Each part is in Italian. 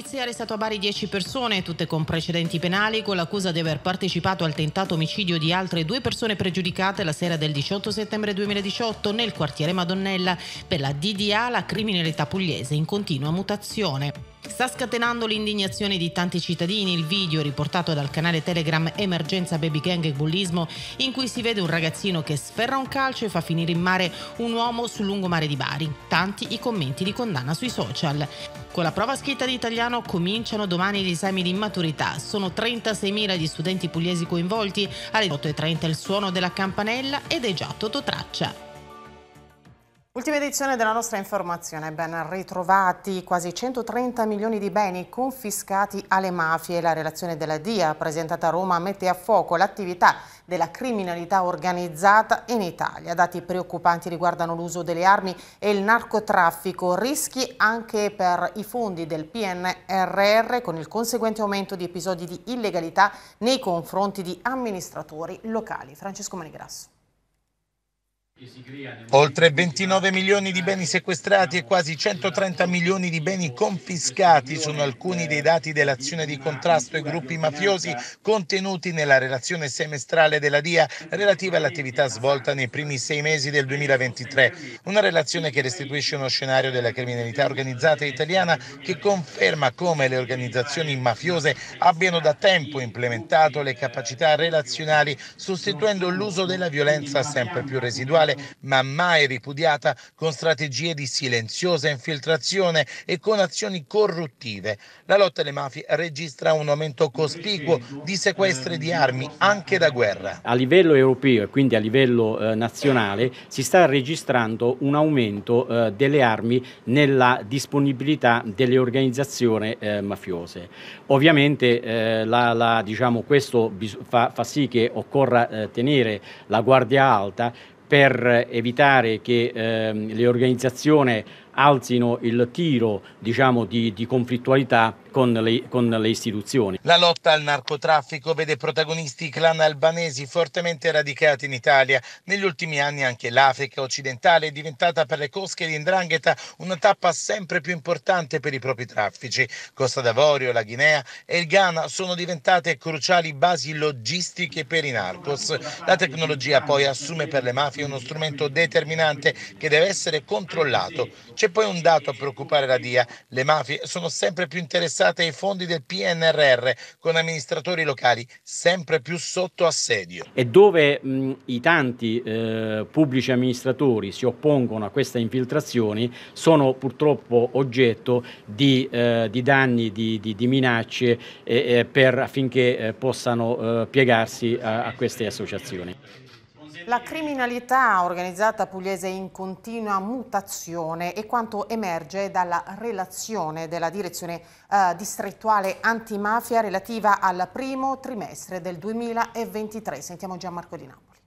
polizia ha arrestato a Bari 10 persone, tutte con precedenti penali, con l'accusa di aver partecipato al tentato omicidio di altre due persone pregiudicate la sera del 18 settembre 2018 nel quartiere Madonnella. Per la DDA la criminalità pugliese in continua mutazione. Sta scatenando l'indignazione di tanti cittadini il video riportato dal canale Telegram Emergenza Baby Gang e Bullismo in cui si vede un ragazzino che sferra un calcio e fa finire in mare un uomo sul lungomare di Bari. Tanti i commenti di condanna sui social. Con la prova scritta di italiano cominciano domani gli esami di maturità. Sono 36.000 gli studenti pugliesi coinvolti. Alle 8.30 il suono della campanella ed è già tutto traccia. Ultima edizione della nostra informazione, ben ritrovati quasi 130 milioni di beni confiscati alle mafie. La relazione della DIA presentata a Roma mette a fuoco l'attività della criminalità organizzata in Italia. Dati preoccupanti riguardano l'uso delle armi e il narcotraffico, rischi anche per i fondi del PNRR con il conseguente aumento di episodi di illegalità nei confronti di amministratori locali. Francesco Manigrasso. Oltre 29 milioni di beni sequestrati e quasi 130 milioni di beni confiscati sono alcuni dei dati dell'azione di contrasto ai gruppi mafiosi contenuti nella relazione semestrale della DIA relativa all'attività svolta nei primi sei mesi del 2023. Una relazione che restituisce uno scenario della criminalità organizzata italiana che conferma come le organizzazioni mafiose abbiano da tempo implementato le capacità relazionali sostituendo l'uso della violenza sempre più residuale sociale, ma mai ripudiata con strategie di silenziosa infiltrazione e con azioni corruttive. La lotta alle mafie registra un aumento cospicuo di sequestri di armi, anche da guerra. A livello europeo e quindi a livello eh, nazionale si sta registrando un aumento eh, delle armi nella disponibilità delle organizzazioni eh, mafiose. Ovviamente eh, la, la, diciamo, questo fa, fa, sì che occorra eh, tenere la guardia alta per evitare che ehm, le organizzazioni alzino il tiro diciamo, di, di conflittualità con le, con le, istituzioni. La lotta al narcotraffico vede protagonisti i clan albanesi fortemente radicati in Italia. Negli ultimi anni anche l'Africa occidentale è diventata per le cosche di Ndrangheta una tappa sempre più importante per i propri traffici. Costa d'Avorio, la Guinea e il Ghana sono diventate cruciali basi logistiche per i narcos. La tecnologia poi assume per le mafie uno strumento determinante che deve essere controllato. C'è c'è poi un dato a preoccupare la DIA. Le mafie sono sempre più interessate ai fondi del PNRR, con amministratori locali sempre più sotto assedio. E dove mh, i tanti eh, pubblici amministratori si oppongono a queste infiltrazioni sono purtroppo oggetto di, eh, di danni, di, di, di minacce eh, eh per, affinché eh, possano eh, piegarsi a, a queste associazioni. La criminalità organizzata pugliese è in continua mutazione e quanto emerge dalla relazione della direzione eh, distrettuale antimafia relativa al primo trimestre del 2023. Sentiamo Gianmarco Di Napoli.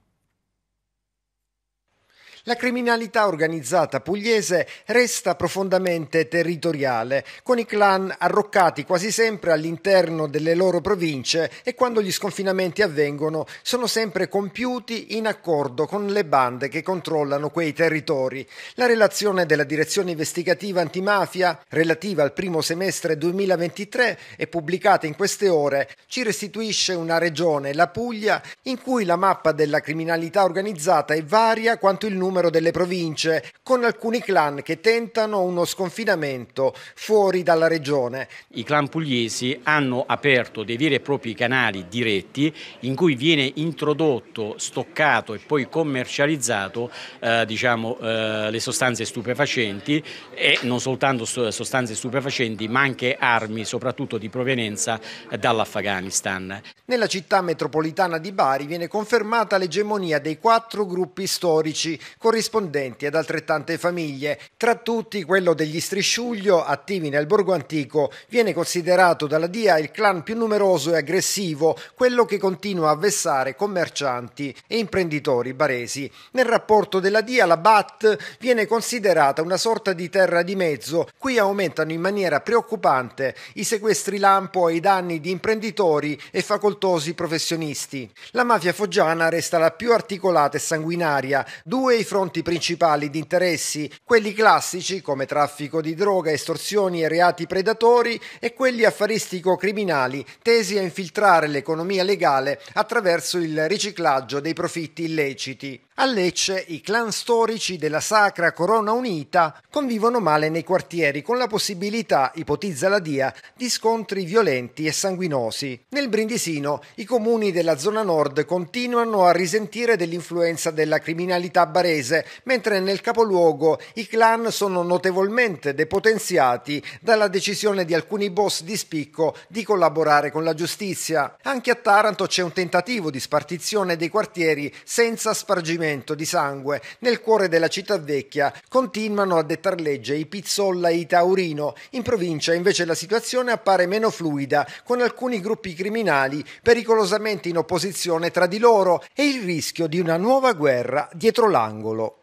La criminalità organizzata pugliese resta profondamente territoriale, con i clan arroccati quasi sempre all'interno delle loro province e quando gli sconfinamenti avvengono sono sempre compiuti in accordo con le bande che controllano quei territori. La relazione della Direzione Investigativa Antimafia relativa al primo semestre 2023 e pubblicata in queste ore ci restituisce una regione, la Puglia, in cui la mappa della criminalità organizzata è varia quanto il numero numero delle province, con alcuni clan che tentano uno sconfinamento fuori dalla regione. I clan pugliesi hanno aperto dei veri e propri canali diretti in cui viene introdotto, stoccato e poi commercializzato eh, diciamo, eh, le sostanze stupefacenti e non soltanto sostanze stupefacenti ma anche armi soprattutto di provenienza dall'Afghanistan. Nella città metropolitana di Bari viene confermata l'egemonia dei quattro gruppi storici corrispondenti ad altrettante famiglie. Tra tutti quello degli Strisciuglio, attivi nel Borgo Antico, viene considerato dalla DIA il clan più numeroso e aggressivo, quello che continua a vessare commercianti e imprenditori baresi. Nel rapporto della DIA la BAT viene considerata una sorta di terra di mezzo, qui aumentano in maniera preoccupante i sequestri lampo e i danni di imprenditori e facoltosi professionisti. La mafia foggiana resta la più articolata e sanguinaria, due i fronti principali di interessi, quelli classici come traffico di droga, estorsioni e reati predatori e quelli affaristico-criminali tesi a infiltrare l'economia legale attraverso il riciclaggio dei profitti illeciti. A Lecce i clan storici della Sacra Corona Unita convivono male nei quartieri con la possibilità, ipotizza la DIA, di scontri violenti e sanguinosi. Nel Brindisino i comuni della zona nord continuano a risentire dell'influenza della criminalità barese paese, mentre nel capoluogo i clan sono notevolmente depotenziati dalla decisione di alcuni boss di spicco di collaborare con la giustizia. Anche a Taranto c'è un tentativo di spartizione dei quartieri senza spargimento di sangue. Nel cuore della città vecchia continuano a dettar legge i Pizzolla e i Taurino. In provincia invece la situazione appare meno fluida, con alcuni gruppi criminali pericolosamente in opposizione tra di loro e il rischio di una nuova guerra dietro l'angolo. Sassuolo.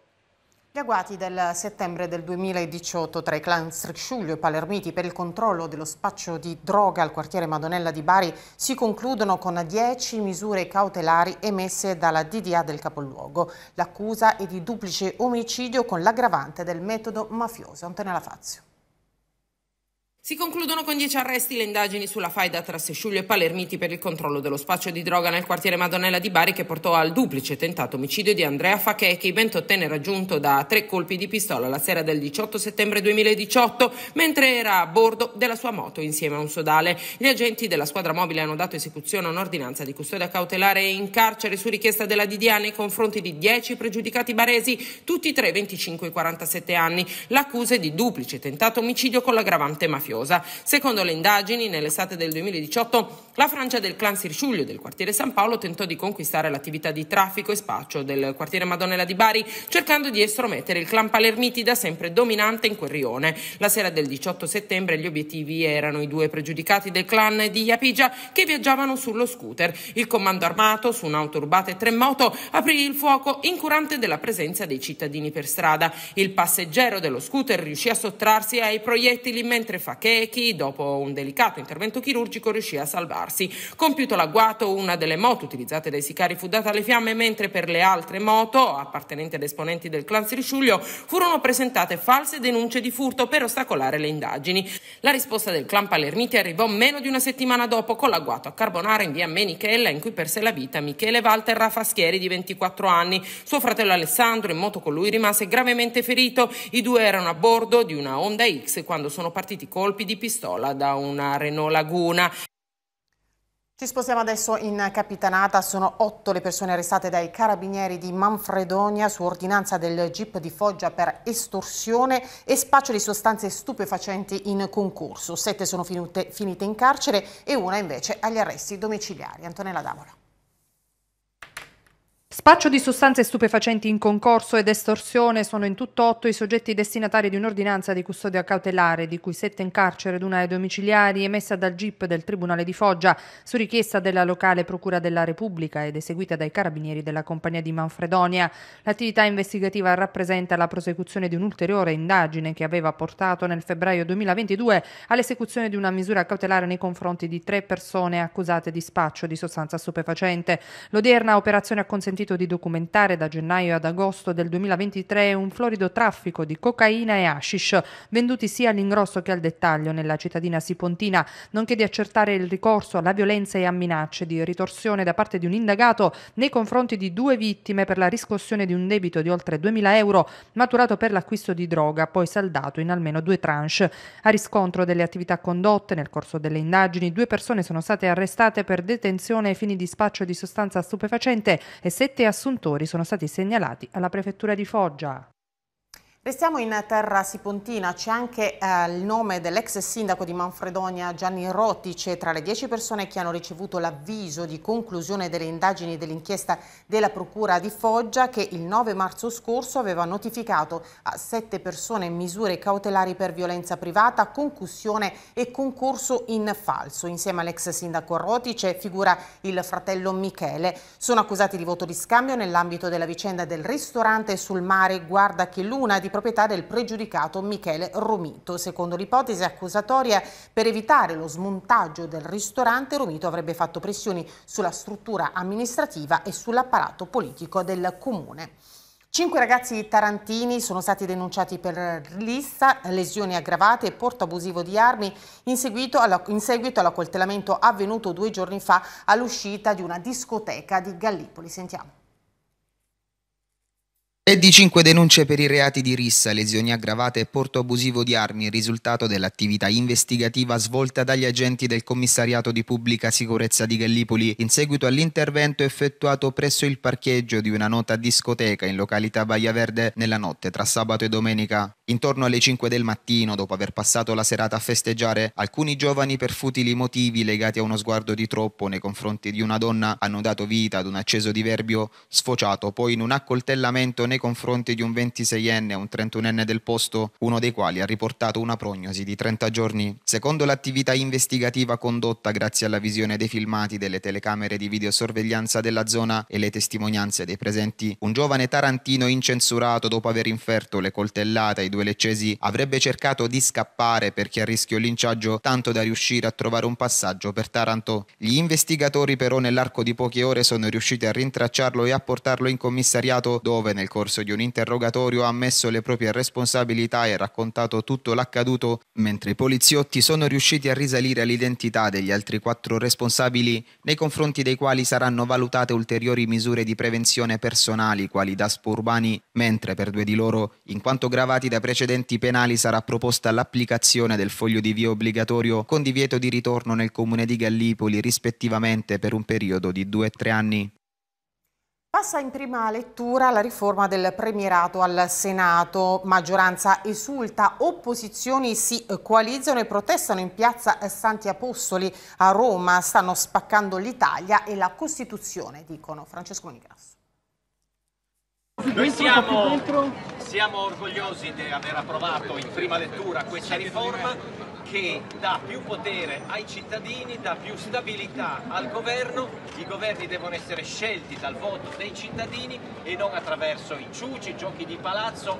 Gli agguati del settembre del 2018 tra i clan Strisciuglio e Palermiti per il controllo dello spaccio di droga al quartiere Madonella di Bari si concludono con 10 misure cautelari emesse dalla DDA del capoluogo. L'accusa è di duplice omicidio con l'aggravante del metodo mafioso. Antonella Fazio. Si concludono con dieci arresti le indagini sulla faida tra Sesciuglio e Palermiti per il controllo dello spaccio di droga nel quartiere Madonella di Bari che portò al duplice tentato omicidio di Andrea Facchechi, ventottenne raggiunto da tre colpi di pistola la sera del 18 settembre 2018 mentre era a bordo della sua moto insieme a un sodale. Gli agenti della squadra mobile hanno dato esecuzione a un'ordinanza di custodia cautelare in carcere su richiesta della DDA nei confronti di dieci pregiudicati baresi, tutti tra i 25 e i 47 anni. L'accusa di duplice tentato omicidio con l'aggravante mafiosa pericolosa. Secondo le indagini, nell'estate del 2018 la Francia del clan Sirciuglio del quartiere San Paolo tentò di conquistare l'attività di traffico e spaccio del quartiere Madonnella di Bari, cercando di estromettere il clan Palermiti da sempre dominante in quel rione. La sera del 18 settembre gli obiettivi erano i due pregiudicati del clan di Iapigia che viaggiavano sullo scooter. Il comando armato, su un'auto rubata e tre moto, aprì il fuoco incurante della presenza dei cittadini per strada. Il passeggero dello scooter riuscì a sottrarsi ai proiettili mentre faceva Takechi, dopo un delicato intervento chirurgico, riuscì a salvarsi. Compiuto l'agguato, una delle moto utilizzate dai sicari fu data alle fiamme, mentre per le altre moto, appartenenti ad esponenti del clan Sirisciuglio, furono presentate false denunce di furto per ostacolare le indagini. La risposta del clan Palermiti arrivò meno di una settimana dopo con l'agguato a Carbonara in via Menichella, in cui perse la vita Michele Walter Raffaschieri, di 24 anni. Suo fratello Alessandro, in moto con lui, rimase gravemente ferito. I due erano a bordo di una Honda X quando sono partiti con colpi di pistola da una Renault Laguna. Ci spostiamo adesso in Capitanata, sono otto le persone arrestate dai carabinieri di Manfredonia su ordinanza del GIP di Foggia per estorsione e spaccio di sostanze stupefacenti in concorso. Sette sono finite, finite in carcere e una invece agli arresti domiciliari. Antonella D'Avola. Spaccio di sostanze stupefacenti in concorso ed estorsione sono in tutto otto i soggetti destinatari di un'ordinanza di custodia cautelare, di cui sette in carcere ed una ai domiciliari, emessa dal GIP del Tribunale di Foggia su richiesta della locale Procura della Repubblica ed eseguita dai carabinieri della compagnia di Manfredonia. L'attività investigativa rappresenta la prosecuzione di un'ulteriore indagine che aveva portato nel febbraio 2022 all'esecuzione di una misura cautelare nei confronti di tre persone accusate di spaccio di sostanza stupefacente. L'odierna operazione ha consentito consentito di documentare da gennaio ad agosto del 2023 un florido traffico di cocaina e hashish, venduti sia all'ingrosso che al dettaglio nella cittadina sipontina, nonché di accertare il ricorso alla violenza e a minacce di ritorsione da parte di un indagato nei confronti di due vittime per la riscossione di un debito di oltre 2.000 euro maturato per l'acquisto di droga, poi saldato in almeno due tranche. A riscontro delle attività condotte nel corso delle indagini, due persone sono state arrestate per detenzione ai fini di spaccio di sostanza stupefacente e sette Sette assuntori sono stati segnalati alla prefettura di Foggia. Restiamo in terra sipontina, c'è anche eh, il nome dell'ex sindaco di Manfredonia Gianni Rottice tra le dieci persone che hanno ricevuto l'avviso di conclusione delle indagini dell'inchiesta della Procura di Foggia che il 9 marzo scorso aveva notificato a sette persone misure cautelari per violenza privata, concussione e concorso in falso. Insieme all'ex sindaco Rottice figura il fratello Michele. Sono accusati di voto di scambio nell'ambito della vicenda del ristorante sul mare Guarda che Luna di proprietà del pregiudicato Michele Romito. Secondo l'ipotesi accusatoria, per evitare lo smontaggio del ristorante, Romito avrebbe fatto pressioni sulla struttura amministrativa e sull'apparato politico del comune. Cinque ragazzi tarantini sono stati denunciati per lista, lesioni aggravate e porto abusivo di armi in seguito, alla, in seguito all'accoltellamento avvenuto due giorni fa all'uscita di una discoteca di Gallipoli. Sentiamo e di 5 denunce per i reati di rissa, lesioni aggravate e porto abusivo di armi, risultato dell'attività investigativa svolta dagli agenti del Commissariato di Pubblica Sicurezza di Gallipoli in seguito all'intervento effettuato presso il parcheggio di una nota discoteca in località Baia Verde nella notte tra sabato e domenica. Intorno alle 5 del mattino, dopo aver passato la serata a festeggiare, alcuni giovani per futili motivi legati a uno sguardo di troppo nei confronti di una donna hanno dato vita ad un acceso diverbio sfociato poi in un accoltellamento negativo confronti di un 26enne e un 31enne del posto, uno dei quali ha riportato una prognosi di 30 giorni. Secondo l'attività investigativa condotta grazie alla visione dei filmati delle telecamere di videosorveglianza della zona e le testimonianze dei presenti, un giovane tarantino incensurato dopo aver inferto le coltellate ai due leccesi avrebbe cercato di scappare perché a rischio linciaggio tanto da riuscire a trovare un passaggio per Taranto. Gli investigatori però nell'arco di poche ore sono riusciti a rintracciarlo e a portarlo in commissariato dove nel corso corso di un interrogatorio ha ammesso le proprie responsabilità e raccontato tutto l'accaduto, mentre i poliziotti sono riusciti a risalire all'identità degli altri quattro responsabili, nei confronti dei quali saranno valutate ulteriori misure di prevenzione personali, quali daspo urbani, mentre per due di loro, in quanto gravati da precedenti penali, sarà proposta l'applicazione del foglio di via obbligatorio con divieto di ritorno nel comune di Gallipoli rispettivamente per un periodo di due e tre anni. Passa in prima lettura la riforma del premierato al Senato. Maggioranza esulta, opposizioni si eh, coalizzano e protestano in piazza eh, Santi Apostoli a Roma. Stanno spaccando l'Italia e la Costituzione, dicono Francesco Monigrasso. Noi siamo, siamo, orgogliosi di aver approvato in prima lettura questa riforma che dà più potere ai cittadini, dà più stabilità al governo, i governi devono essere scelti dal voto dei cittadini e non attraverso i ciuci, i giochi di palazzo.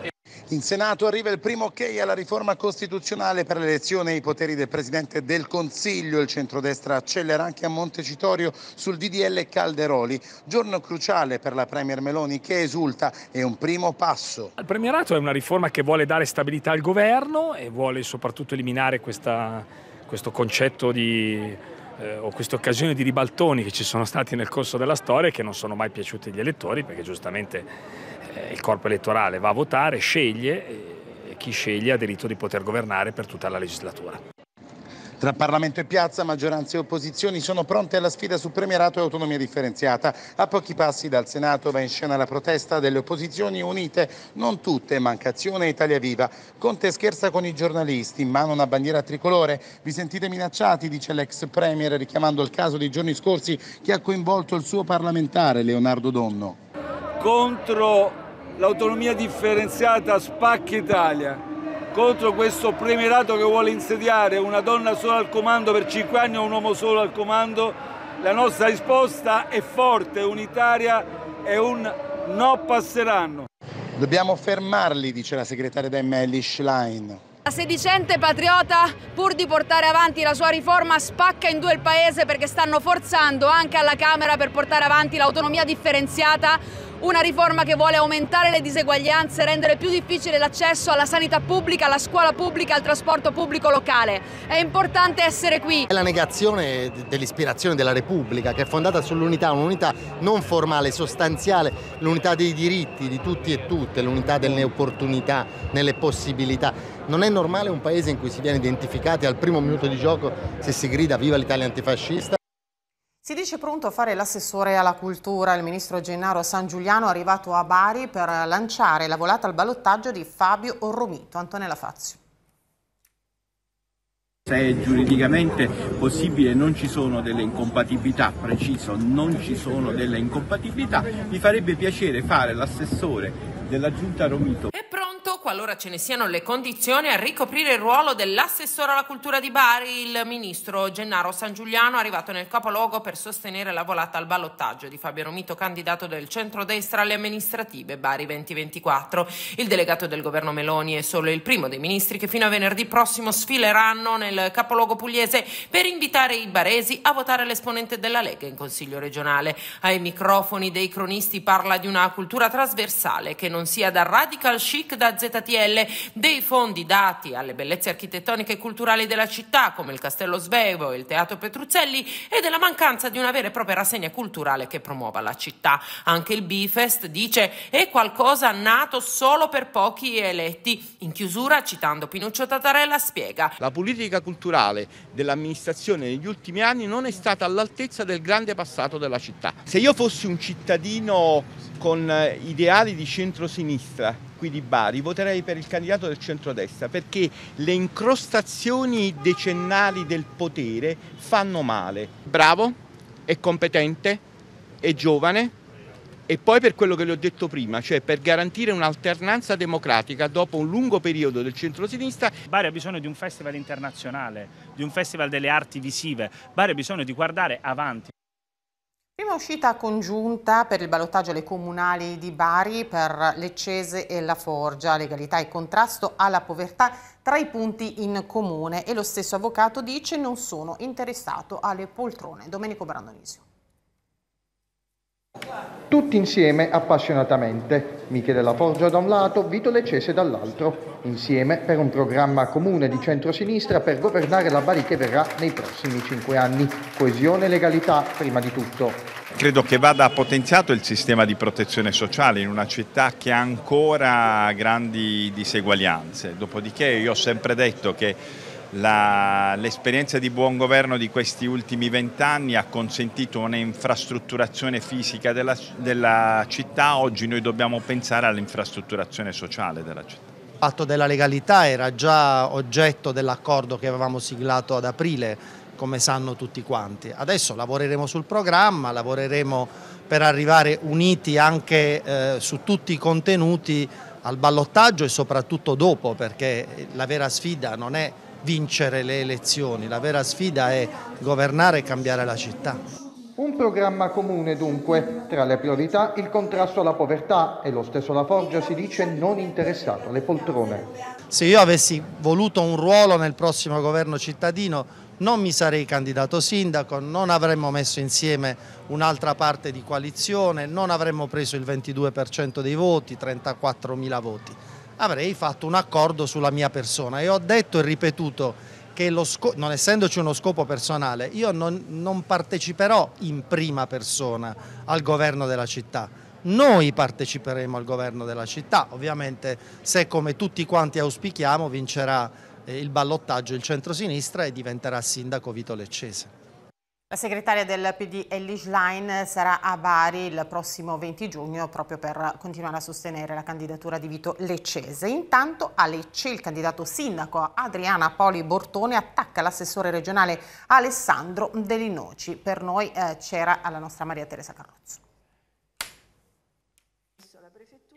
In Senato arriva il primo ok alla riforma costituzionale per l'elezione ai poteri del Presidente del Consiglio. Il centrodestra accelera anche a Montecitorio sul DDL Calderoli. Giorno cruciale per la Premier Meloni che esulta è un primo passo. Il premierato è una riforma che vuole dare stabilità al governo e vuole soprattutto eliminare questa, questo concetto di eh, o queste occasioni di ribaltoni che ci sono stati nel corso della storia e che non sono mai piaciuti agli elettori perché giustamente eh, il corpo elettorale va a votare, sceglie e chi sceglie ha diritto di poter governare per tutta la legislatura. Tra Parlamento e piazza, maggioranze e opposizioni sono pronte alla sfida su premierato e autonomia differenziata. A pochi passi dal Senato va in scena la protesta delle opposizioni unite, non tutte, Mancazione e Italia Viva. Conte scherza con i giornalisti, in mano una bandiera tricolore. Vi sentite minacciati, dice l'ex Premier, richiamando il caso dei giorni scorsi che ha coinvolto il suo parlamentare Leonardo Donno. Contro l'autonomia differenziata spacca Italia contro questo premierato che vuole insediare una donna sola al comando per cinque anni o un uomo solo al comando, la nostra risposta è forte, unitaria e un no passeranno. Dobbiamo fermarli, dice la segretaria della Melli Schlein. La sedicente patriota, pur di portare avanti la sua riforma, spacca in due il paese perché stanno forzando anche alla Camera per portare avanti l'autonomia differenziata una riforma che vuole aumentare le diseguaglianze, rendere più difficile l'accesso alla sanità pubblica, alla scuola pubblica, al trasporto pubblico locale. È importante essere qui. È la negazione dell'ispirazione della Repubblica, che è fondata sull'unità, un'unità non formale, sostanziale, l'unità dei diritti di tutti e tutte, l'unità delle opportunità, nelle possibilità. Non è normale un paese in cui si viene identificati al primo minuto di gioco se si grida viva l'Italia antifascista. Si dice pronto a fare l'assessore alla cultura. Il ministro Gennaro San Giuliano è arrivato a Bari per lanciare la volata al ballottaggio di Fabio Orromito. Antonella Fazio se è giuridicamente possibile non ci sono delle incompatibilità, preciso, non ci sono delle incompatibilità, mi farebbe piacere fare l'assessore della Giunta Romito. È pronto, qualora ce ne siano le condizioni, a ricoprire il ruolo dell'assessore alla cultura di Bari, il ministro Gennaro San Giuliano, arrivato nel capoluogo per sostenere la volata al ballottaggio di Fabio Romito, candidato del centrodestra alle amministrative Bari 2024. Il delegato del governo Meloni è solo il primo dei ministri che fino a venerdì prossimo sfileranno nel capoluogo pugliese per invitare i baresi a votare l'esponente della Lega in Consiglio regionale. Ai microfoni dei cronisti parla di una cultura trasversale che non non sia da radical chic da ZTL, dei fondi dati alle bellezze architettoniche e culturali della città come il Castello Svevo e il Teatro Petruzzelli e della mancanza di una vera e propria rassegna culturale che promuova la città. Anche il Bifest dice è qualcosa nato solo per pochi eletti. In chiusura, citando Pinuccio Tatarella, spiega La politica culturale dell'amministrazione negli ultimi anni non è stata all'altezza del grande passato della città. Se io fossi un cittadino con eh, ideali di centrosinistra qui di Bari, voterei per il candidato del centrodestra perché le incrostazioni decennali del potere fanno male. Bravo, è competente, è giovane e poi per quello che le ho detto prima, cioè per garantire un'alternanza democratica dopo un lungo periodo del centrosinistra. Bari ha bisogno di un festival internazionale, di un festival delle arti visive, Bari ha bisogno di guardare avanti. Prima uscita congiunta per il ballottaggio alle comunali di Bari per Leccese e La Forgia, legalità e contrasto alla povertà tra i punti in comune e lo stesso avvocato dice non sono interessato alle poltrone. Domenico Brandonisio. Tutti insieme appassionatamente, Michele La Laforgia da un lato, Vito Leccese dall'altro, insieme per un programma comune di centrosinistra per governare la Bari che verrà nei prossimi cinque anni. Coesione e legalità prima di tutto. Credo che vada potenziato il sistema di protezione sociale in una città che ha ancora grandi diseguaglianze. Dopodiché io ho sempre detto che l'esperienza di buon governo di questi ultimi vent'anni ha consentito un'infrastrutturazione fisica della, della città, oggi noi dobbiamo pensare all'infrastrutturazione sociale della città. Il patto della legalità era già oggetto dell'accordo che avevamo siglato ad aprile, come sanno tutti quanti. Adesso lavoreremo sul programma, lavoreremo per arrivare uniti anche eh, su tutti i contenuti al ballottaggio e soprattutto dopo, perché la vera sfida non è vincere le elezioni, la vera sfida è governare e cambiare la città. Un programma comune dunque, tra le priorità il contrasto alla povertà e lo stesso La Forgia si dice non interessato alle poltrone. Se io avessi voluto un ruolo nel prossimo governo cittadino non mi sarei candidato sindaco, non avremmo messo insieme un'altra parte di coalizione, non avremmo preso il 22% dei voti, 34 mila voti avrei fatto un accordo sulla mia persona e ho detto e ripetuto che non essendoci uno scopo personale io non, non parteciperò in prima persona al governo della città noi parteciperemo al governo della città, ovviamente se come tutti quanti auspichiamo vincerà eh, il ballottaggio il centrosinistra e diventerà sindaco Vito Leccese. La segretaria del PD Ellie Schlein sarà a Bari il prossimo 20 giugno proprio per continuare a sostenere la candidatura di Vito Leccese. Intanto a Lecce il candidato sindaco Adriana Poli Bortone attacca l'assessore regionale Alessandro Delinoci. Per noi eh, c'era la nostra Maria Teresa Carrozzo.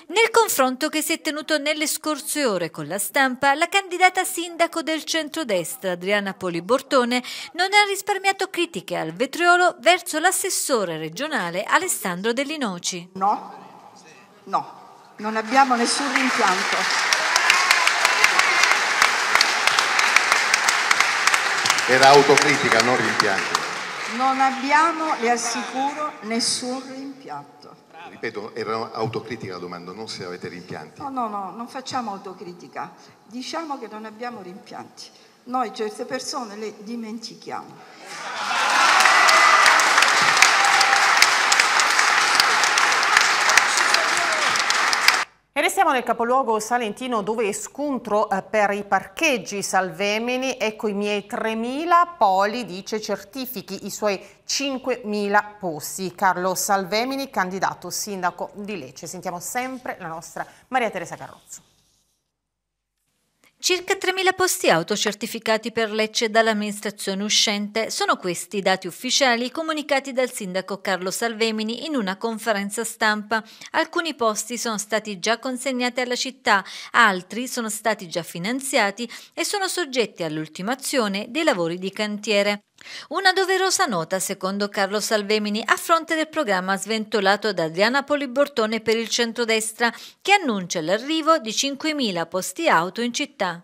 Nel confronto che si è tenuto nelle scorse ore con la stampa, la candidata sindaco del centrodestra Adriana Polibortone non ha risparmiato critiche al vetriolo verso l'assessore regionale Alessandro Dell'Inoci. No, no, non abbiamo nessun rimpianto. Era autocritica, non rimpianto. Non abbiamo, le assicuro, nessun rimpianto. Ripeto, era autocritica la domanda, non se avete rimpianti. No, no, no, non facciamo autocritica. Diciamo che non abbiamo rimpianti. Noi certe persone le dimentichiamo. E restiamo nel capoluogo salentino dove scontro eh, per i parcheggi Salvemini, ecco i miei 3.000 poli, dice certifichi i suoi 5.000 posti. Carlo Salvemini, candidato sindaco di Lecce. Sentiamo sempre la nostra Maria Teresa Carrozzo. Circa 3.000 posti autocertificati per Lecce dall'amministrazione uscente sono questi i dati ufficiali comunicati dal sindaco Carlo Salvemini in una conferenza stampa. Alcuni posti sono stati già consegnati alla città, altri sono stati già finanziati e sono soggetti all'ultimazione dei lavori di cantiere. Una doverosa nota, secondo Carlo Salvemini, a fronte del programma sventolato da Adriana Polibortone per il centrodestra, che annuncia l'arrivo di 5.000 posti auto in città.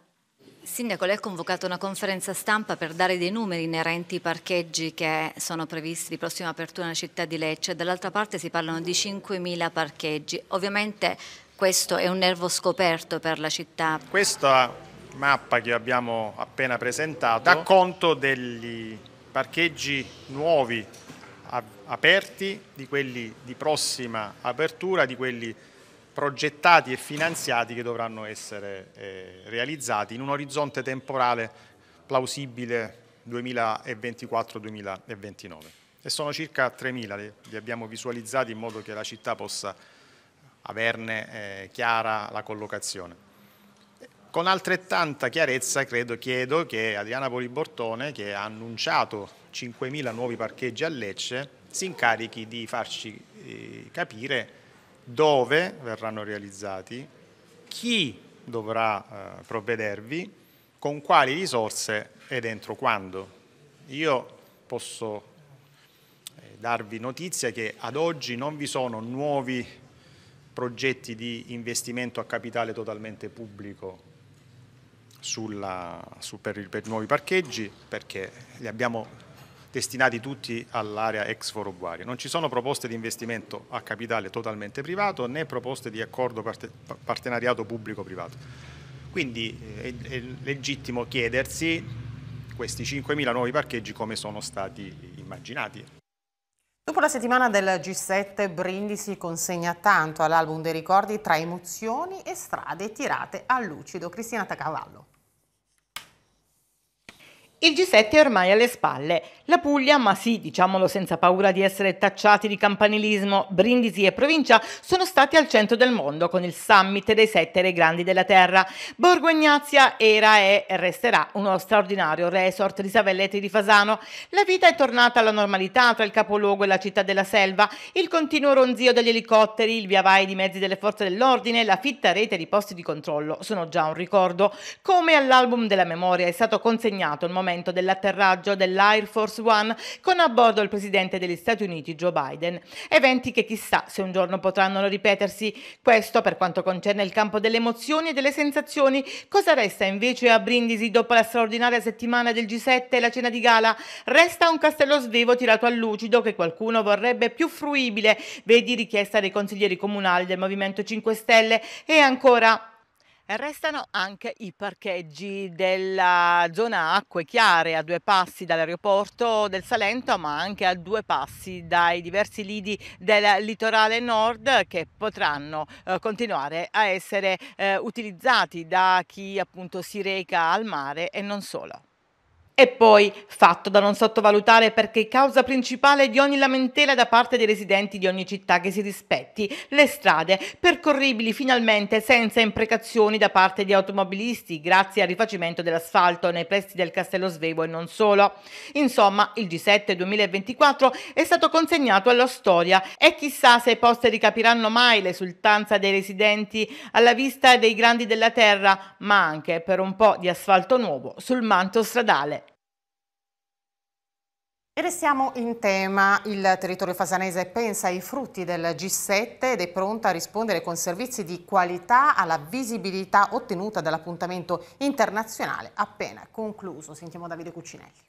Sindaco, lei ha convocato una conferenza stampa per dare dei numeri inerenti ai parcheggi che sono previsti di prossima apertura nella città di Lecce, dall'altra parte si parlano di 5.000 parcheggi. Ovviamente questo è un nervo scoperto per la città. Questa mappa che abbiamo appena presentato dà conto degli parcheggi nuovi aperti, di quelli di prossima apertura, di quelli progettati e finanziati che dovranno essere eh, realizzati in un orizzonte temporale plausibile 2024-2029. E sono circa 3.000, li abbiamo visualizzati in modo che la città possa averne eh, chiara la collocazione. Con altrettanta chiarezza credo, chiedo che Adriana Polibortone, che ha annunciato 5.000 nuovi parcheggi a Lecce, si incarichi di farci eh, capire dove verranno realizzati, chi dovrà eh, provvedervi, con quali risorse e dentro quando. Io posso eh, darvi notizia che ad oggi non vi sono nuovi progetti di investimento a capitale totalmente pubblico sulla, su, per, i nuovi parcheggi perché li abbiamo destinati tutti all'area ex Foro Guario. Non ci sono proposte di investimento a capitale totalmente privato né proposte di accordo partenariato pubblico-privato. Quindi eh, è, è legittimo chiedersi questi 5.000 nuovi parcheggi come sono stati immaginati Dopo la settimana del G7 Brindisi consegna tanto all'album dei ricordi tra emozioni e strade tirate a lucido. Cristina Tacavallo. Il G7 è ormai alle spalle. La Puglia, ma sì, diciamolo senza paura di essere tacciati di campanilismo, Brindisi e provincia sono stati al centro del mondo con il summit dei sette re grandi della terra. Borgo Ignazia era e resterà uno straordinario resort di Savelletti di Fasano. La vita è tornata alla normalità tra il capoluogo e la città della selva, il continuo ronzio degli elicotteri, il via vai di mezzi delle forze dell'ordine, la fitta rete di posti di controllo sono già un ricordo. Come all'album della memoria è stato consegnato il momento momento dell'atterraggio dell'Air Force One con a bordo il presidente degli Stati Uniti Joe Biden. Eventi che chissà se un giorno potranno ripetersi. Questo per quanto concerne il campo delle emozioni e delle sensazioni. Cosa resta invece a Brindisi dopo la straordinaria settimana del G7 e la cena di gala? Resta un castello svevo tirato al lucido che qualcuno vorrebbe più fruibile, vedi richiesta dei consiglieri comunali del Movimento 5 Stelle e ancora Restano anche i parcheggi della zona acque chiare a due passi dall'aeroporto del Salento ma anche a due passi dai diversi lidi del litorale nord che potranno eh, continuare a essere eh, utilizzati da chi appunto si reca al mare e non solo. E poi, fatto da non sottovalutare perché causa principale di ogni lamentela da parte dei residenti di ogni città che si rispetti, le strade, percorribili finalmente senza imprecazioni da parte di automobilisti grazie al rifacimento dell'asfalto nei pressi del Castello Svevo e non solo. Insomma, il G7 2024 è stato consegnato alla storia e chissà se i posti ricapiranno mai l'esultanza dei residenti alla vista dei grandi della terra, ma anche per un po' di asfalto nuovo sul manto stradale. E restiamo in tema, il territorio fasanese pensa ai frutti del G7 ed è pronta a rispondere con servizi di qualità alla visibilità ottenuta dall'appuntamento internazionale appena concluso. Sentiamo Davide Cucinelli.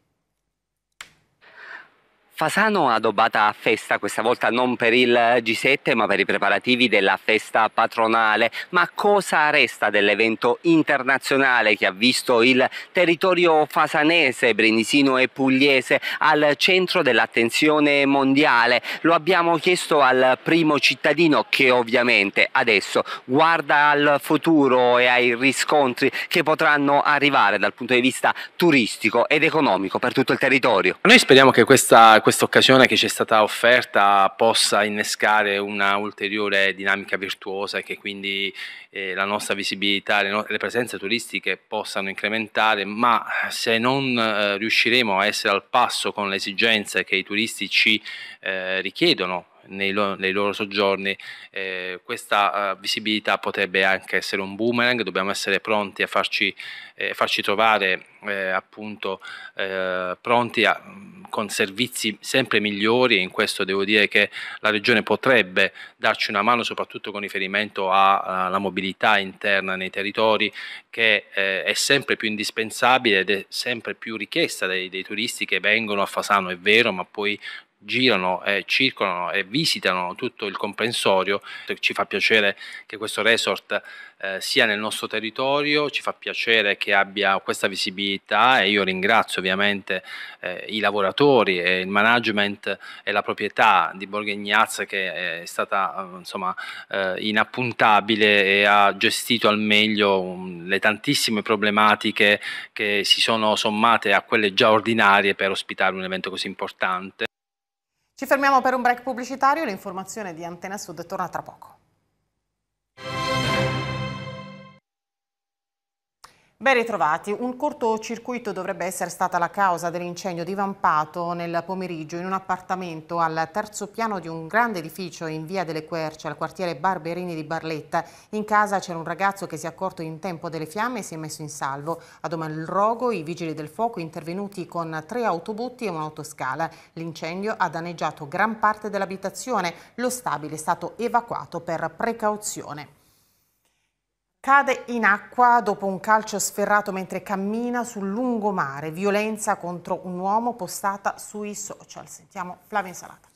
Fasano adobbata a festa, questa volta non per il G7 ma per i preparativi della festa patronale. Ma cosa resta dell'evento internazionale che ha visto il territorio fasanese, brenisino e pugliese al centro dell'attenzione mondiale? Lo abbiamo chiesto al primo cittadino che ovviamente adesso guarda al futuro e ai riscontri che potranno arrivare dal punto di vista turistico ed economico per tutto il territorio. Noi speriamo che questa questa occasione che ci è stata offerta possa innescare una ulteriore dinamica virtuosa e che quindi eh, la nostra visibilità, le, no le, presenze turistiche possano incrementare, ma se non eh, riusciremo a essere al passo con le esigenze che i turisti ci eh, richiedono nei, loro, nei loro soggiorni, eh, questa eh, visibilità potrebbe anche essere un boomerang, dobbiamo essere pronti a farci, eh, farci trovare eh, appunto eh, pronti a, con servizi sempre migliori e in questo devo dire che la Regione potrebbe darci una mano soprattutto con riferimento alla mobilità interna nei territori che eh, è sempre più indispensabile ed è sempre più richiesta dai, dai turisti che vengono a Fasano, è vero, ma poi girano e circolano e visitano tutto il comprensorio. Ci fa piacere che questo resort eh, sia nel nostro territorio, ci fa piacere che abbia questa visibilità e io ringrazio ovviamente eh, i lavoratori e il management e la proprietà di Borghegnaz che eh, è stata eh, insomma eh, inappuntabile e ha gestito al meglio um, le tantissime problematiche che si sono sommate a quelle già ordinarie per ospitare un evento così importante. Ci fermiamo per un break pubblicitario, l'informazione di Antena Sud torna tra poco. Ben ritrovati. Un cortocircuito dovrebbe essere stata la causa dell'incendio divampato nel pomeriggio in un appartamento al terzo piano di un grande edificio in via delle Querce, al quartiere Barberini di Barletta. In casa c'era un ragazzo che si è accorto in tempo delle fiamme e si è messo in salvo. A domani Rogo, i vigili del fuoco intervenuti con tre autobutti e un'autoscala. L'incendio ha danneggiato gran parte dell'abitazione. Lo stabile è stato evacuato per precauzione. Cade in acqua dopo un calcio sferrato mentre cammina sul lungomare. Violenza contro un uomo postata sui social. Sentiamo Flavia Insalata.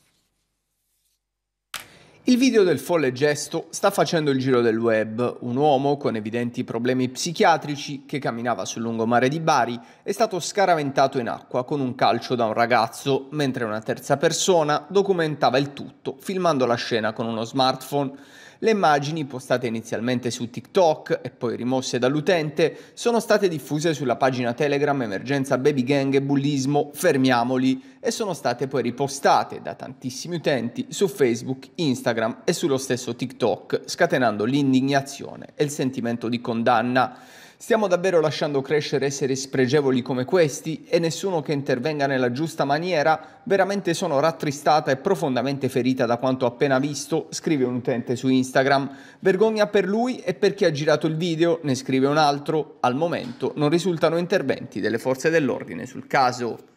Il video del folle gesto sta facendo il giro del web. Un uomo con evidenti problemi psichiatrici che camminava sul lungomare di Bari è stato scaraventato in acqua con un calcio da un ragazzo, mentre una terza persona documentava il tutto filmando la scena con uno smartphone. Le immagini, postate inizialmente su TikTok e poi rimosse dall'utente, sono state diffuse sulla pagina Telegram Emergenza Baby Gang e Bullismo Fermiamoli e sono state poi ripostate da tantissimi utenti su Facebook, Instagram e sullo stesso TikTok, scatenando l'indignazione e il sentimento di condanna. Stiamo davvero lasciando crescere esseri spregevoli come questi e nessuno che intervenga nella giusta maniera? Veramente sono rattristata e profondamente ferita da quanto appena visto, scrive un utente su Instagram. Vergogna per lui e per chi ha girato il video, ne scrive un altro. Al momento non risultano interventi delle forze dell'ordine sul caso.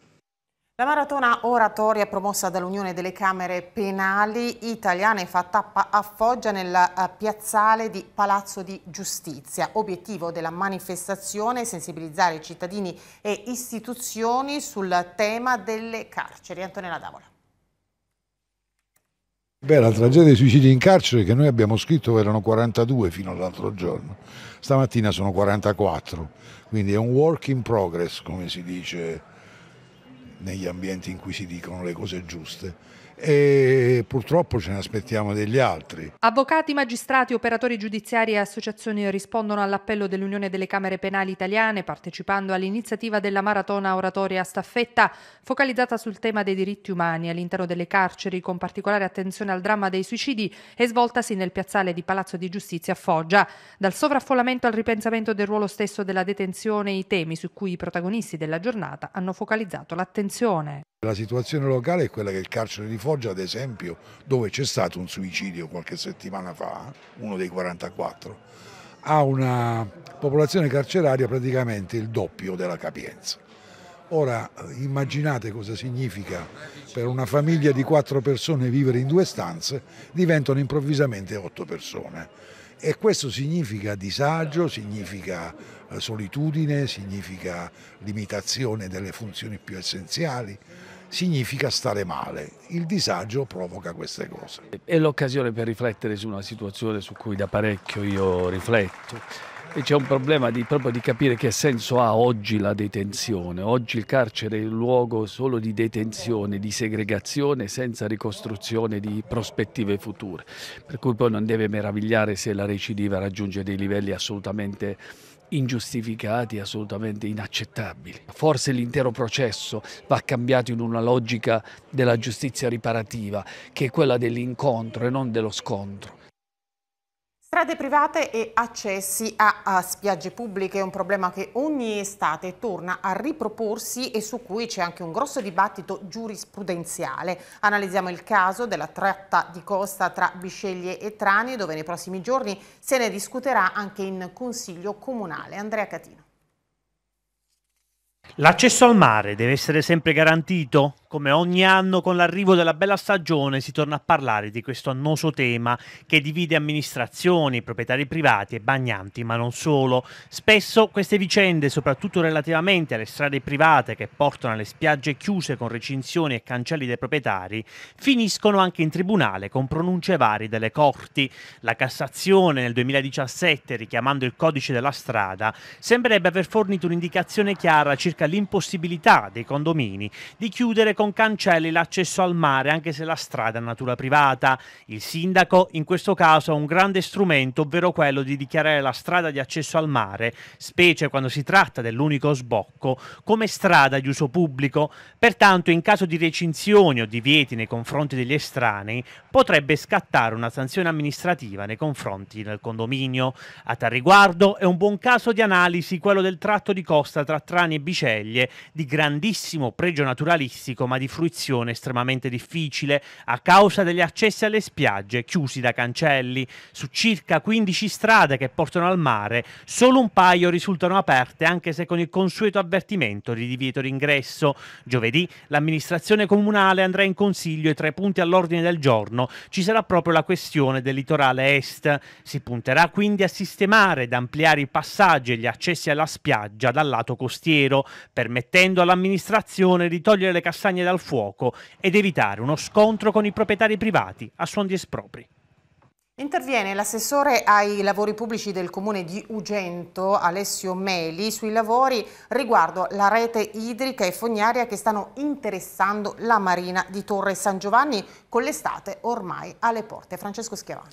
La maratona oratoria promossa dall'Unione delle Camere Penali Italiane fa tappa a Foggia nel eh, piazzale di Palazzo di Giustizia. Obiettivo della manifestazione è sensibilizzare i cittadini e istituzioni sul tema delle carceri. Antonella Davola. Beh, la tragedia dei suicidi in carcere che noi abbiamo scritto erano 42 fino all'altro giorno, stamattina sono 44, quindi è un work in progress come si dice negli ambienti in cui si dicono le cose giuste e purtroppo ce ne aspettiamo degli altri. Avvocati, magistrati, operatori giudiziari e associazioni rispondono all'appello dell'Unione delle Camere Penali Italiane partecipando all'iniziativa della Maratona Oratoria Staffetta focalizzata sul tema dei diritti umani all'interno delle carceri con particolare attenzione al dramma dei suicidi e svoltasi nel piazzale di Palazzo di Giustizia a Foggia. Dal sovraffollamento al ripensamento del ruolo stesso della detenzione i temi su cui i protagonisti della giornata hanno focalizzato l'attenzione. La situazione locale è quella che il carcere di Foggia, ad esempio, dove c'è stato un suicidio qualche settimana fa, uno dei 44, ha una popolazione carceraria praticamente il doppio della capienza. Ora immaginate cosa significa per una famiglia di quattro persone vivere in due stanze, diventano improvvisamente otto persone. E questo significa disagio, significa eh, solitudine, significa limitazione delle funzioni più essenziali significa stare male. Il disagio provoca queste cose. È l'occasione per riflettere su una situazione su cui da parecchio io rifletto. E c'è un problema di, proprio di capire che senso ha oggi la detenzione. Oggi il carcere è un luogo solo di detenzione, di segregazione, senza ricostruzione di prospettive future. Per cui poi non deve meravigliare se la recidiva raggiunge dei livelli assolutamente ingiustificati, assolutamente inaccettabili. Forse l'intero processo va cambiato in una logica della giustizia riparativa, che è quella dell'incontro e non dello scontro. Strade private e accessi a, a, spiagge pubbliche è un problema che ogni estate torna a riproporsi e su cui c'è anche un grosso dibattito giurisprudenziale. Analizziamo il caso della tratta di costa tra Bisceglie e Trani dove nei prossimi giorni se ne discuterà anche in Consiglio Comunale. Andrea Catino. L'accesso al mare deve essere sempre garantito? Come ogni anno, con l'arrivo della bella stagione si torna a parlare di questo annoso tema che divide amministrazioni, proprietari privati e bagnanti, ma non solo. Spesso queste vicende, soprattutto relativamente alle strade private che portano alle spiagge chiuse con recinzioni e cancelli dei proprietari, finiscono anche in tribunale con pronunce varie delle corti. La Cassazione nel 2017, richiamando il codice della strada, sembrerebbe aver fornito un'indicazione chiara circa l'impossibilità dei condomini di chiudere con cancelli l'accesso al mare, anche se la strada è natura privata. Il sindaco in questo caso ha un grande strumento, ovvero quello di dichiarare la strada di accesso al mare, specie quando si tratta dell'unico sbocco, come strada di uso pubblico. Pertanto in caso di recinzioni o divieti nei confronti degli estranei potrebbe scattare una sanzione amministrativa nei confronti del condominio. A tal riguardo è un buon caso di analisi quello del tratto di costa tra Trani e Biceglie di grandissimo pregio naturalistico ma di fruizione estremamente difficile a causa degli accessi alle spiagge chiusi da cancelli. Su circa 15 strade che portano al mare, solo un paio risultano aperte anche se con il consueto avvertimento di divieto d'ingresso. Giovedì l'amministrazione comunale andrà in consiglio e tra i punti all'ordine del giorno ci sarà proprio la questione del litorale est. Si punterà quindi a sistemare ed ampliare i passaggi e gli accessi alla spiaggia dal lato costiero, permettendo all'amministrazione di togliere le castagne montagne dal fuoco ed evitare uno scontro con i proprietari privati a suon di espropri. Interviene l'assessore ai lavori pubblici del comune di Ugento, Alessio Meli, sui lavori riguardo la rete idrica e fognaria che stanno interessando la marina di Torre San Giovanni con l'estate ormai alle porte. Francesco Schiavano.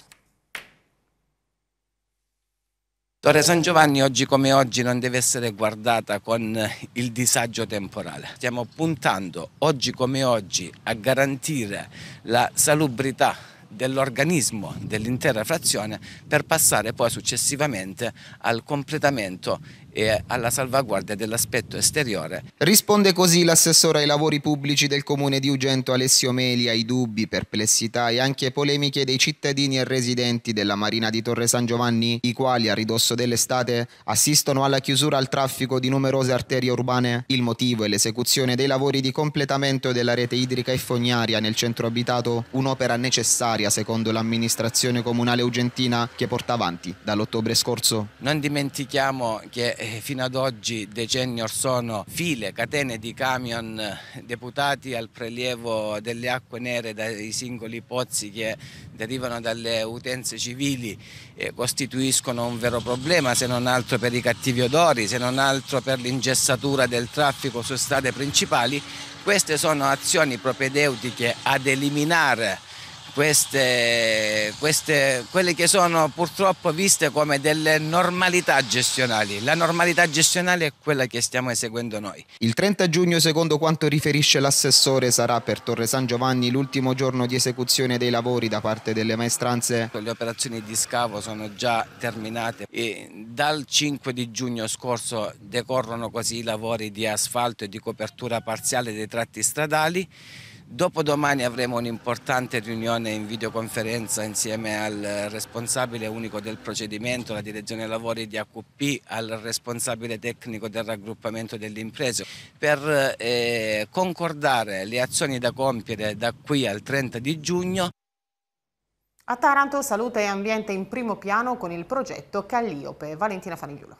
Torre San Giovanni oggi come oggi non deve essere guardata con il disagio temporale. Stiamo puntando oggi come oggi a garantire la salubrità dell'organismo dell'intera frazione per passare poi successivamente al completamento e alla salvaguardia dell'aspetto esteriore. Risponde così l'assessore ai lavori pubblici del comune di Ugento Alessio Meli ai dubbi, perplessità e anche polemiche dei cittadini e residenti della Marina di Torre San Giovanni, i quali a ridosso dell'estate assistono alla chiusura al traffico di numerose arterie urbane. Il motivo è l'esecuzione dei lavori di completamento della rete idrica e fognaria nel centro abitato, un'opera necessaria straordinaria secondo l'amministrazione comunale eugentina che porta avanti dall'ottobre scorso. Non dimentichiamo che eh, fino ad oggi decenni or sono file, catene di camion eh, deputati al prelievo delle acque nere dai singoli pozzi che derivano dalle utenze civili eh, costituiscono un vero problema se non altro per i cattivi odori, se non altro per l'ingessatura del traffico su strade principali. Queste sono azioni propedeutiche ad eliminare queste, queste, quelle che sono purtroppo viste come delle normalità gestionali. La normalità gestionale è quella che stiamo eseguendo noi. Il 30 giugno, secondo quanto riferisce l'assessore, sarà per Torre San Giovanni l'ultimo giorno di esecuzione dei lavori da parte delle maestranze. Le operazioni di scavo sono già terminate e dal 5 di giugno scorso decorrono così i lavori di asfalto e di copertura parziale dei tratti stradali. Dopodomani avremo un'importante riunione in videoconferenza insieme al responsabile unico del procedimento, la direzione lavori di AQP, al responsabile tecnico del raggruppamento delle imprese per eh, concordare le azioni da compiere da qui al 30 di giugno. A Taranto salute e ambiente in primo piano con il progetto Calliope. Valentina Fanigliulo.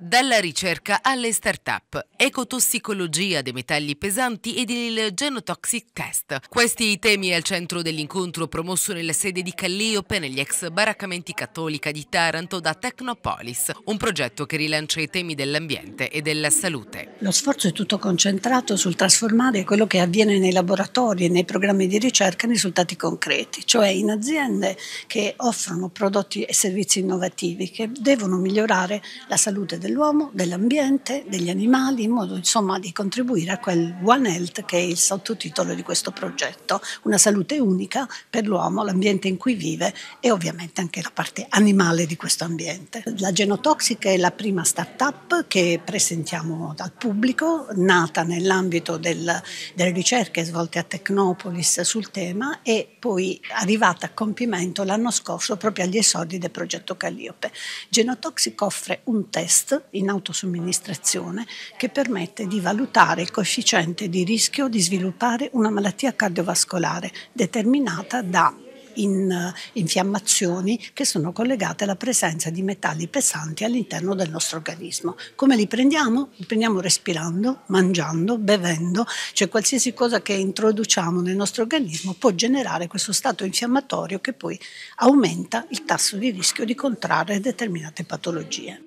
Dalla ricerca alle start-up, ecotossicologia dei metalli pesanti ed il genotoxic test. Questi i temi al centro dell'incontro promosso nella sede di Calliope negli ex baraccamenti cattolica di Taranto da Tecnopolis, un progetto che rilancia i temi dell'ambiente e della salute. Lo sforzo è tutto concentrato sul trasformare quello che avviene nei laboratori e nei programmi di ricerca in risultati concreti, cioè in aziende che offrono prodotti e servizi innovativi che devono migliorare la salute del dell'uomo, dell'ambiente, degli animali, in modo insomma di contribuire a quel One Health che è il sottotitolo di questo progetto, una salute unica per l'uomo, l'ambiente in cui vive e ovviamente anche la parte animale di questo ambiente. La Genotoxica è la prima start-up che presentiamo al pubblico, nata nell'ambito del, delle ricerche svolte a Tecnopolis sul tema e poi arrivata a compimento l'anno scorso proprio agli esordi del progetto Calliope. Genotoxic offre un test in autosomministrazione che permette di valutare il coefficiente di rischio di sviluppare una malattia cardiovascolare determinata da in, eh, infiammazioni che sono collegate alla presenza di metalli pesanti all'interno del nostro organismo. Come li prendiamo? Li prendiamo respirando, mangiando, bevendo, cioè qualsiasi cosa che introduciamo nel nostro organismo può generare questo stato infiammatorio che poi aumenta il tasso di rischio di contrarre determinate patologie.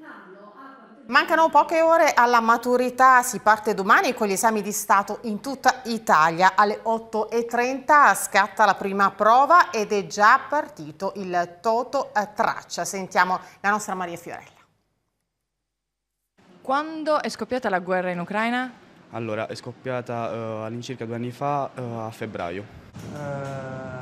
Mancano poche ore alla maturità, si parte domani con gli esami di Stato in tutta Italia. Alle 8.30 scatta la prima prova ed è già partito il Toto Traccia. Sentiamo la nostra Maria Fiorella. Quando è scoppiata la guerra in Ucraina? Allora, è scoppiata uh, all'incirca due anni fa, uh, a febbraio. Uh...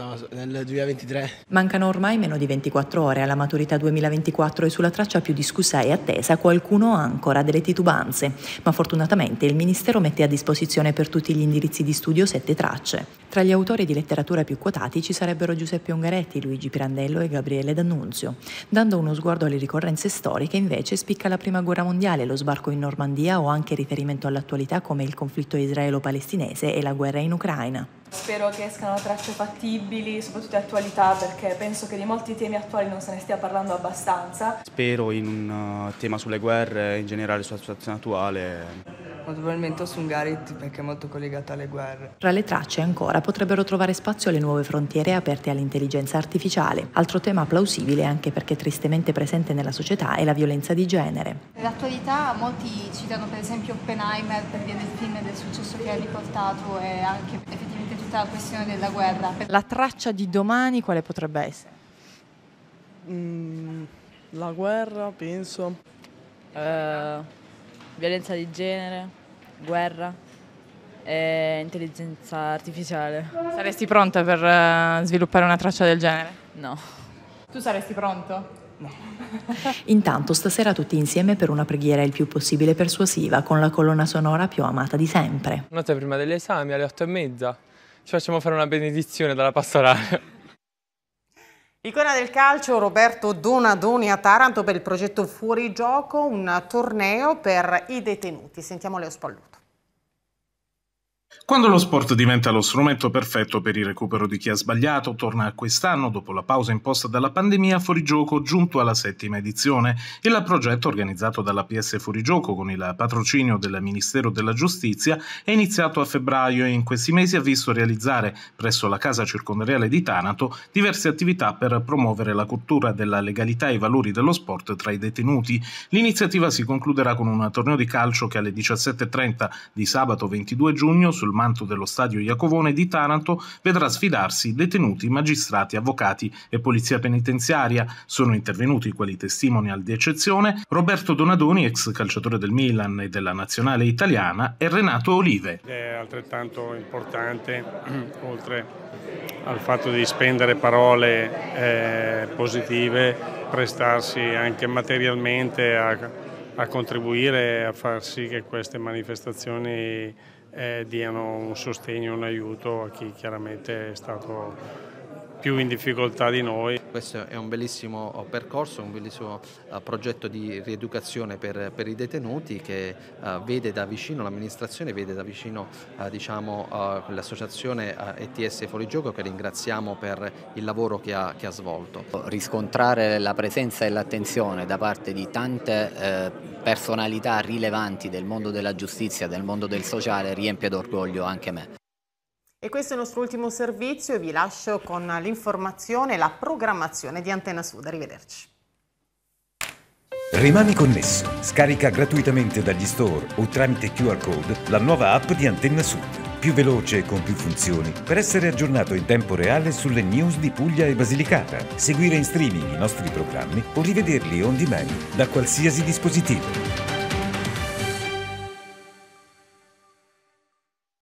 No, nel 2023. Mancano ormai meno di 24 ore alla maturità 2024 e sulla traccia più discussa e attesa qualcuno ha ancora delle titubanze, ma fortunatamente il Ministero mette a disposizione per tutti gli indirizzi di studio sette tracce. Tra gli autori di letteratura più quotati ci sarebbero Giuseppe Ungaretti, Luigi Pirandello e Gabriele D'Annunzio. Dando uno sguardo alle ricorrenze storiche invece spicca la Prima Guerra Mondiale, lo sbarco in Normandia o anche riferimento all'attualità come il conflitto israelo-palestinese e la guerra in Ucraina. Spero che escano tracce fattibili, soprattutto di attualità, perché penso che di molti temi attuali non se ne stia parlando abbastanza. Spero in un eh, tema sulle guerre, in generale sulla situazione attuale. Naturalmente su Ungarit perché è molto collegata alle guerre. Tra le tracce ancora potrebbero trovare spazio le nuove frontiere aperte all'intelligenza artificiale. Altro tema plausibile anche perché tristemente presente nella società è la violenza di genere. Nell'attualità molti citano per esempio Oppenheimer per via del film e del successo che ha riportato e anche effettivamente questa questione della guerra. La traccia di domani quale potrebbe essere? Mm, la guerra, penso. Eh, violenza di genere, guerra e intelligenza artificiale. Saresti pronta per eh, sviluppare una traccia del genere? No. Tu saresti pronto? No. Intanto stasera tutti insieme per una preghiera il più possibile persuasiva con la colonna sonora più amata di sempre. Notte prima degli esami alle otto e mezza. Ci facciamo fare una benedizione dalla pastorale. Icona del calcio Roberto Donadoni a Taranto per il progetto Fuorigioco, un torneo per i detenuti. Sentiamo Leo Spallucci. Quando lo sport diventa lo strumento perfetto per il recupero di chi ha sbagliato, torna quest'anno, dopo la pausa imposta dalla pandemia, Fuorigioco giunto alla settima edizione. Il progetto organizzato dalla PS Fuorigioco con il patrocinio del Ministero della Giustizia è iniziato a febbraio e in questi mesi ha visto realizzare presso la Casa Circondariale di Tanato diverse attività per promuovere la cultura della legalità e i valori dello sport tra i detenuti. L'iniziativa si concluderà con un torneo di calcio che alle 17.30 di sabato 22 giugno sul manto dello stadio Iacovone di Taranto vedrà sfidarsi detenuti, magistrati, avvocati e polizia penitenziaria. Sono intervenuti quali testimoni al di eccezione Roberto Donadoni, ex calciatore del Milan e della nazionale italiana, e Renato Olive. È altrettanto importante, oltre al fatto di spendere parole eh, positive, prestarsi anche materialmente a a contribuire a far sì che queste manifestazioni eh, diano un sostegno, un aiuto a chi chiaramente è stato più in difficoltà di noi. Questo è un bellissimo eh, percorso, un bellissimo eh, progetto di rieducazione per, per i detenuti che eh, vede da vicino l'amministrazione, vede da vicino diciamo, l'associazione ETS Fuori Gioco che ringraziamo per il lavoro che ha, che ha svolto. Riscontrare la presenza e l'attenzione da parte di tante personalità rilevanti del mondo della giustizia, del mondo del sociale riempie d'orgoglio anche me. E questo è il nostro ultimo servizio e vi lascio con l'informazione e la programmazione di Antenna Sud. Arrivederci. Rimani connesso. Scarica gratuitamente dagli store o tramite QR code la nuova app di Antenna Sud, più veloce e con più funzioni, per essere aggiornato in tempo reale sulle news di Puglia e Basilicata, seguire in streaming i nostri programmi o rivederli on demand da qualsiasi dispositivo.